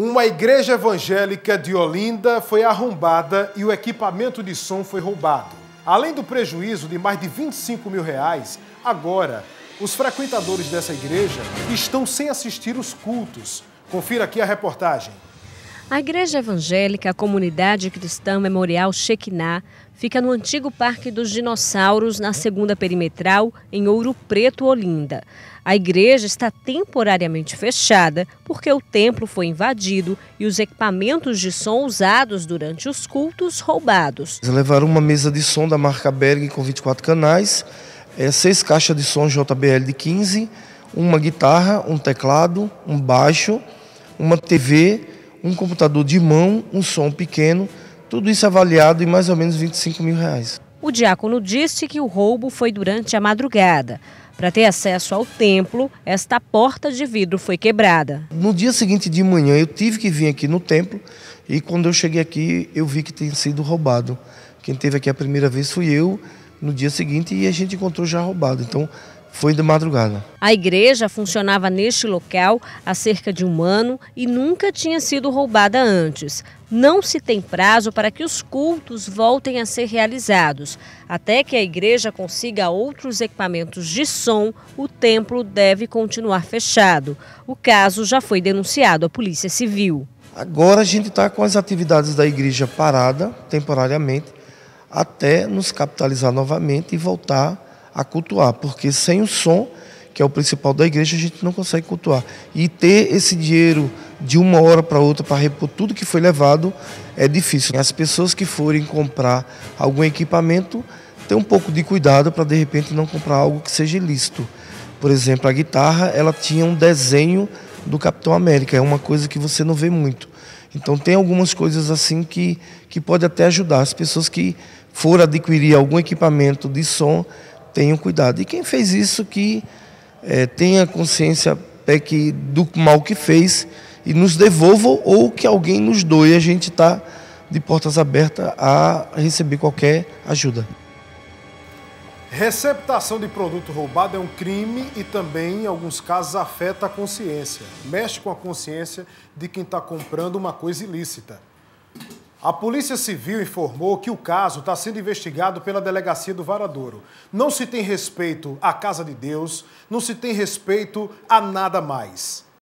Uma igreja evangélica de Olinda foi arrombada e o equipamento de som foi roubado. Além do prejuízo de mais de 25 mil reais, agora os frequentadores dessa igreja estão sem assistir os cultos. Confira aqui a reportagem. A igreja evangélica Comunidade Cristã Memorial Shekinah fica no antigo Parque dos Dinossauros, na segunda perimetral, em Ouro Preto, Olinda. A igreja está temporariamente fechada porque o templo foi invadido e os equipamentos de som usados durante os cultos roubados. Eles levaram uma mesa de som da marca Berg com 24 canais, eh, seis caixas de som JBL de 15, uma guitarra, um teclado, um baixo, uma TV um computador de mão, um som pequeno, tudo isso avaliado em mais ou menos 25 mil reais. O diácono disse que o roubo foi durante a madrugada. Para ter acesso ao templo, esta porta de vidro foi quebrada. No dia seguinte de manhã, eu tive que vir aqui no templo e quando eu cheguei aqui, eu vi que tinha sido roubado. Quem teve aqui a primeira vez fui eu, no dia seguinte, e a gente encontrou já roubado. Então, foi de madrugada. A igreja funcionava neste local há cerca de um ano e nunca tinha sido roubada antes. Não se tem prazo para que os cultos voltem a ser realizados. Até que a igreja consiga outros equipamentos de som, o templo deve continuar fechado. O caso já foi denunciado à Polícia Civil. Agora a gente está com as atividades da igreja parada temporariamente, até nos capitalizar novamente e voltar a cultuar, porque sem o som, que é o principal da igreja, a gente não consegue cultuar. E ter esse dinheiro de uma hora para outra para repor tudo que foi levado é difícil. As pessoas que forem comprar algum equipamento, tem um pouco de cuidado para de repente não comprar algo que seja ilícito. Por exemplo, a guitarra, ela tinha um desenho do Capitão América, é uma coisa que você não vê muito. Então tem algumas coisas assim que, que pode até ajudar as pessoas que for adquirir algum equipamento de som tenham cuidado. E quem fez isso que é, tenha consciência é que do mal que fez e nos devolva ou que alguém nos doe. A gente está de portas abertas a receber qualquer ajuda. Receptação de produto roubado é um crime e também, em alguns casos, afeta a consciência. Mexe com a consciência de quem está comprando uma coisa ilícita. A Polícia Civil informou que o caso está sendo investigado pela Delegacia do Varadouro. Não se tem respeito à Casa de Deus, não se tem respeito a nada mais.